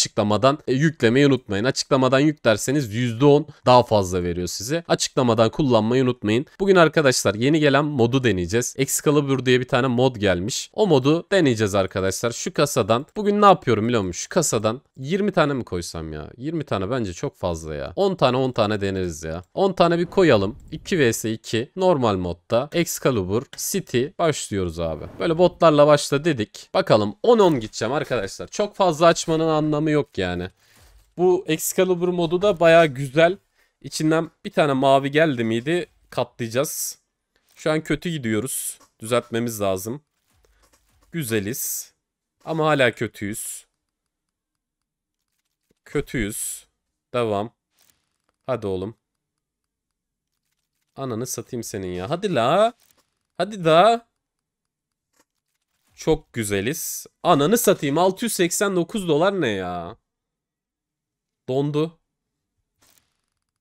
açıklamadan e, yüklemeyi unutmayın. Açıklamadan yüklerseniz %10 daha fazla veriyor size. Açıklamadan kullanmayı unutmayın. Bugün arkadaşlar yeni gelen modu deneyeceğiz. Excalibur diye bir tane mod gelmiş. O modu deneyeceğiz arkadaşlar. Şu kasadan. Bugün ne yapıyorum biliyor musun? Şu kasadan 20 tane mi koysam ya? 20 tane bence çok fazla ya. 10 tane 10 tane deneriz ya. 10 tane bir koyalım. 2 vs 2 normal modda. Excalibur City başlıyoruz abi. Böyle botlarla başla dedik. Bakalım 10-10 gideceğim arkadaşlar. Çok fazla açmanın anlamı anlamı yok yani. Bu Excalibur modu da baya güzel. İçinden bir tane mavi geldi miydi katlayacağız. Şu an kötü gidiyoruz. Düzeltmemiz lazım. Güzeliz. Ama hala kötüyüz. Kötüyüz. Devam. Hadi oğlum. Ananı satayım senin ya. Hadi la. Hadi da. Çok güzeliz. Ananı satayım 689 dolar ne ya? Dondu.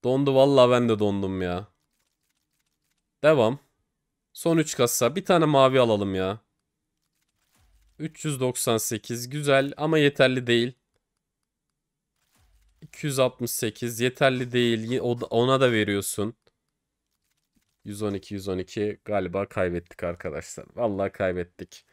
Dondu valla ben de dondum ya. Devam. Son 3 kasa. Bir tane mavi alalım ya. 398 güzel ama yeterli değil. 268 yeterli değil. Ona da veriyorsun. 112 112 galiba kaybettik arkadaşlar. Valla kaybettik.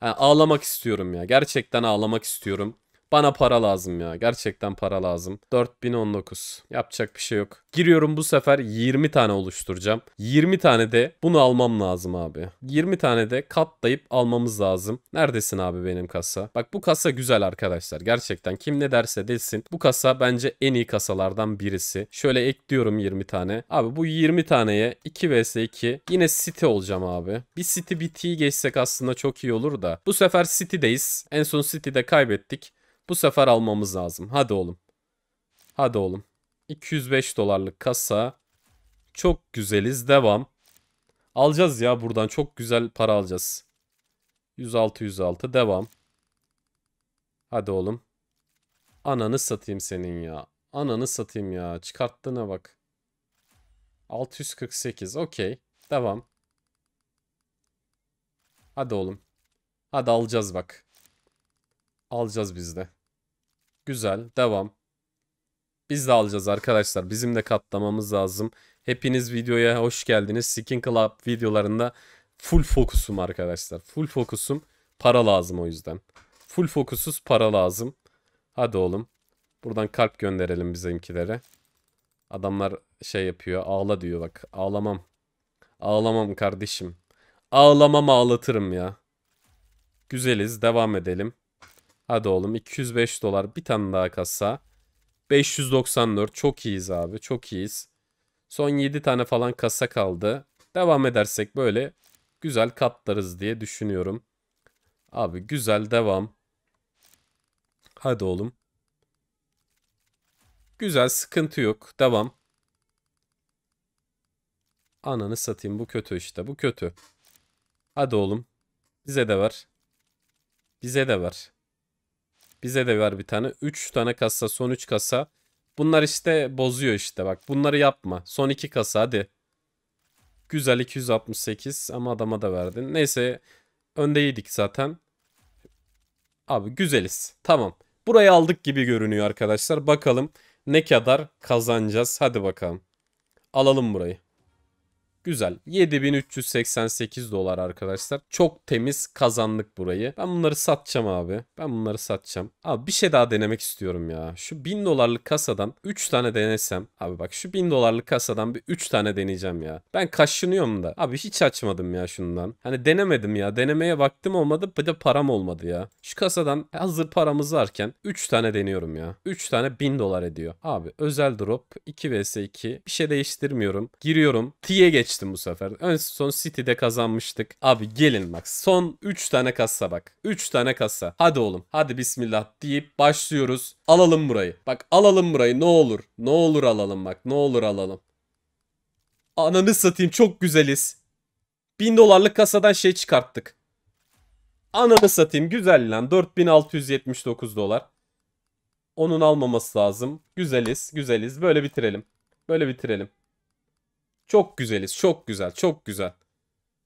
Ha, ağlamak istiyorum ya. Gerçekten ağlamak istiyorum. Bana para lazım ya. Gerçekten para lazım. 4019. Yapacak bir şey yok. Giriyorum bu sefer 20 tane oluşturacağım. 20 tane de bunu almam lazım abi. 20 tane de katlayıp almamız lazım. Neredesin abi benim kasa? Bak bu kasa güzel arkadaşlar. Gerçekten kim ne derse desin. Bu kasa bence en iyi kasalardan birisi. Şöyle ekliyorum 20 tane. Abi bu 20 taneye 2 vs 2 yine City olacağım abi. Bir City BT'yi geçsek aslında çok iyi olur da. Bu sefer City'deyiz. En son City'de kaybettik. Bu sefer almamız lazım. Hadi oğlum. Hadi oğlum. 205 dolarlık kasa. Çok güzeliz. Devam. Alacağız ya buradan. Çok güzel para alacağız. 106 106 devam. Hadi oğlum. Ananı satayım senin ya. Ananı satayım ya. Çıkarttığına bak. 648. Okey. Devam. Hadi oğlum. Hadi alacağız bak. Alacağız biz de. Güzel. Devam. Biz de alacağız arkadaşlar. Bizim de katlamamız lazım. Hepiniz videoya hoş geldiniz. Skin Club videolarında full fokusum arkadaşlar. Full fokusum. Para lazım o yüzden. Full fokusuz para lazım. Hadi oğlum. Buradan kalp gönderelim bizimkilere. Adamlar şey yapıyor. Ağla diyor bak. Ağlamam. Ağlamam kardeşim. Ağlamam ağlatırım ya. Güzeliz. Devam edelim. Hadi oğlum 205 dolar bir tane daha kasa. 594 çok iyiyiz abi çok iyiyiz. Son 7 tane falan kasa kaldı. Devam edersek böyle güzel katlarız diye düşünüyorum. Abi güzel devam. Hadi oğlum. Güzel sıkıntı yok. Devam. Ananı satayım bu kötü işte bu kötü. Hadi oğlum. Bize de var Bize de var. Bize de var bir tane. 3 tane kasa son 3 kasa. Bunlar işte bozuyor işte bak. Bunları yapma. Son 2 kasa hadi. Güzel 268 ama adama da verdin. Neyse öndeydik zaten. Abi güzeliz. Tamam. Burayı aldık gibi görünüyor arkadaşlar. Bakalım ne kadar kazanacağız. Hadi bakalım. Alalım burayı. Güzel. 7388 dolar arkadaşlar. Çok temiz kazandık burayı. Ben bunları satacağım abi. Ben bunları satacağım. Abi bir şey daha denemek istiyorum ya. Şu 1000 dolarlık kasadan 3 tane denesem. Abi bak şu 1000 dolarlık kasadan bir 3 tane deneyeceğim ya. Ben kaşınıyorum da. Abi hiç açmadım ya şundan. Hani denemedim ya. Denemeye vaktim olmadı. Bir de param olmadı ya. Şu kasadan hazır paramız varken 3 tane deniyorum ya. 3 tane 1000 dolar ediyor. Abi özel drop 2 vs 2. Bir şey değiştirmiyorum. Giriyorum. T'ye geç geçtim bu sefer. En son City'de kazanmıştık. Abi gelin bak son 3 tane kassa bak. 3 tane kassa. Hadi oğlum hadi bismillah deyip başlıyoruz. Alalım burayı. Bak alalım burayı ne olur. Ne olur alalım bak ne olur alalım. Ananı satayım çok güzeliz. 1000 dolarlık kasadan şey çıkarttık. Ananı satayım güzel lan 4679 dolar. Onun almaması lazım. Güzeliz güzeliz böyle bitirelim. Böyle bitirelim. Çok güzeliz. Çok güzel. Çok güzel.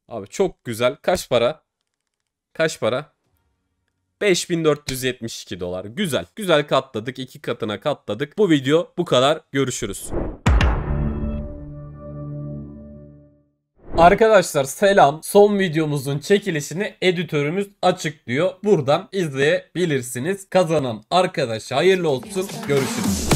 Abi çok güzel. Kaç para? Kaç para? 5472 dolar. Güzel. Güzel katladık. iki katına katladık. Bu video bu kadar. Görüşürüz. Arkadaşlar selam. Son videomuzun çekilişini editörümüz açıklıyor. Buradan izleyebilirsiniz. Kazanan arkadaşa hayırlı olsun. Görüşürüz.